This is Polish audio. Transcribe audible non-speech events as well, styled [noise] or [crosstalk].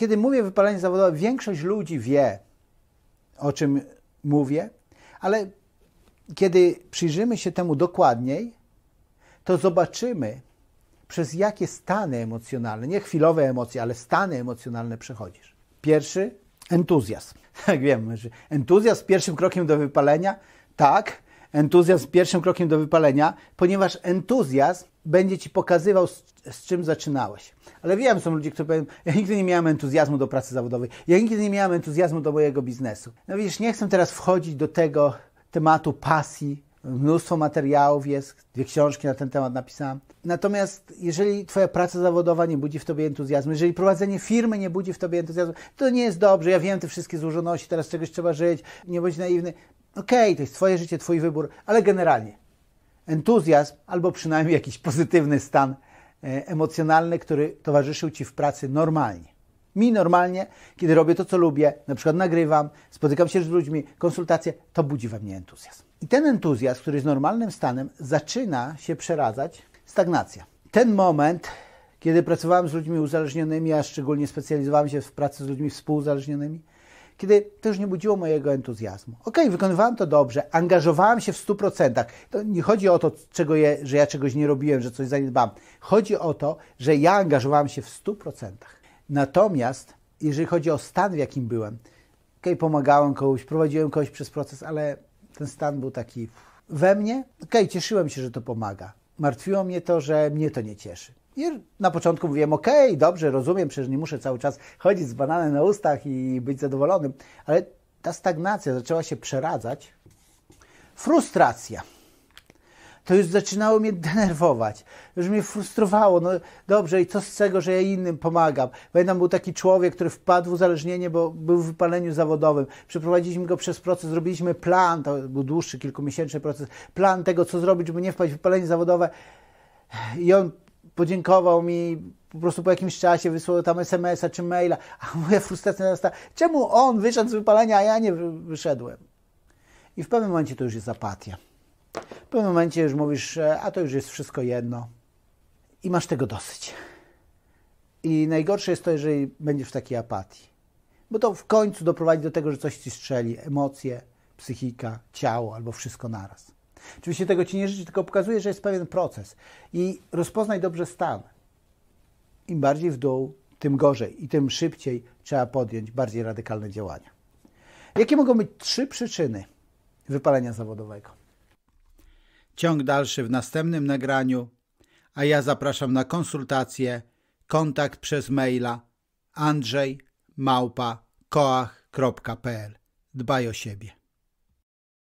kiedy mówię wypalenie zawodowe, większość ludzi wie, o czym mówię, ale kiedy przyjrzymy się temu dokładniej, to zobaczymy, przez jakie stany emocjonalne, nie chwilowe emocje, ale stany emocjonalne przechodzisz. Pierwszy entuzjazm. [laughs] Tak wiem, że entuzjazm pierwszym krokiem do wypalenia, tak, entuzjazm pierwszym krokiem do wypalenia, ponieważ entuzjazm będzie ci pokazywał, z, z, czym zaczynałeś. Ale wiem, są ludzie, którzy powiedzą, ja nigdy nie miałem entuzjazmu do pracy zawodowej, ja nigdy nie miałem entuzjazmu do mojego biznesu. No widzisz, nie chcę teraz wchodzić do tego tematu pasji. Mnóstwo materiałów jest, dwie książki na ten temat napisałem. Natomiast jeżeli twoja praca zawodowa nie budzi w tobie entuzjazmu, jeżeli prowadzenie firmy nie budzi w tobie entuzjazmu, to nie jest dobrze. Ja wiem te wszystkie złożoności, teraz czegoś trzeba żyć, nie bądź naiwny. Okej, okay, to jest twoje życie, twój wybór, ale generalnie entuzjazm albo przynajmniej jakiś pozytywny stan e, emocjonalny, który towarzyszył Ci w pracy normalnie. Mi normalnie, kiedy robię to, co lubię, na przykład nagrywam, spotykam się z ludźmi, konsultacje, to budzi we mnie entuzjazm. I ten entuzjazm, który jest normalnym stanem, zaczyna się przeradzać stagnacja. Ten moment, kiedy pracowałem z ludźmi uzależnionymi, a szczególnie specjalizowałem się w pracy z ludźmi współuzależnionymi, kiedy to już nie budziło mojego entuzjazmu. Okej, okay, wykonywałem to dobrze, angażowałem się w 100%. To nie chodzi o to, czego je, że ja czegoś nie robiłem, że coś zaniedbałem. Chodzi o to, że ja angażowałem się w 100%. Natomiast jeżeli chodzi o stan, w jakim byłem, okej, okay, pomagałem komuś, prowadziłem kogoś przez proces, ale ten stan był taki we mnie. Okej, okay, cieszyłem się, że to pomaga. Martwiło mnie to, że mnie to nie cieszy. I na początku mówiłem, ok, dobrze, rozumiem, przecież nie muszę cały czas chodzić z bananem na ustach i być zadowolonym, ale ta stagnacja zaczęła się przeradzać. Frustracja. To już zaczynało mnie denerwować, już mnie frustrowało. No dobrze, i co z tego, że ja innym pomagam? Pamiętam, był taki człowiek, który wpadł w uzależnienie, bo był w wypaleniu zawodowym. Przeprowadziliśmy go przez proces, zrobiliśmy plan, to był dłuższy, kilkumiesięczny proces, plan tego, co zrobić, żeby nie wpaść w wypalenie zawodowe. I on podziękował mi po prostu po jakimś czasie, wysłał tam SMS-a czy maila, a moja frustracja narasta, czemu on wyszedł z wypalenia, a ja nie wyszedłem? I w pewnym momencie to już jest apatia. W pewnym momencie już mówisz, a to już jest wszystko jedno i masz tego dosyć. I najgorsze jest to, jeżeli będziesz w takiej apatii, bo to w końcu doprowadzi do tego, że coś ci strzeli, emocje, psychika, ciało albo wszystko naraz. Oczywiście tego ci nie życzę, tylko pokazuje, że jest pewien proces. I rozpoznaj dobrze stan. Im bardziej w dół, tym gorzej i tym szybciej trzeba podjąć bardziej radykalne działania. Jakie mogą być trzy przyczyny wypalenia zawodowego? Ciąg dalszy w następnym nagraniu, a ja zapraszam na konsultacje, kontakt przez maila andrzej Dbaj o siebie.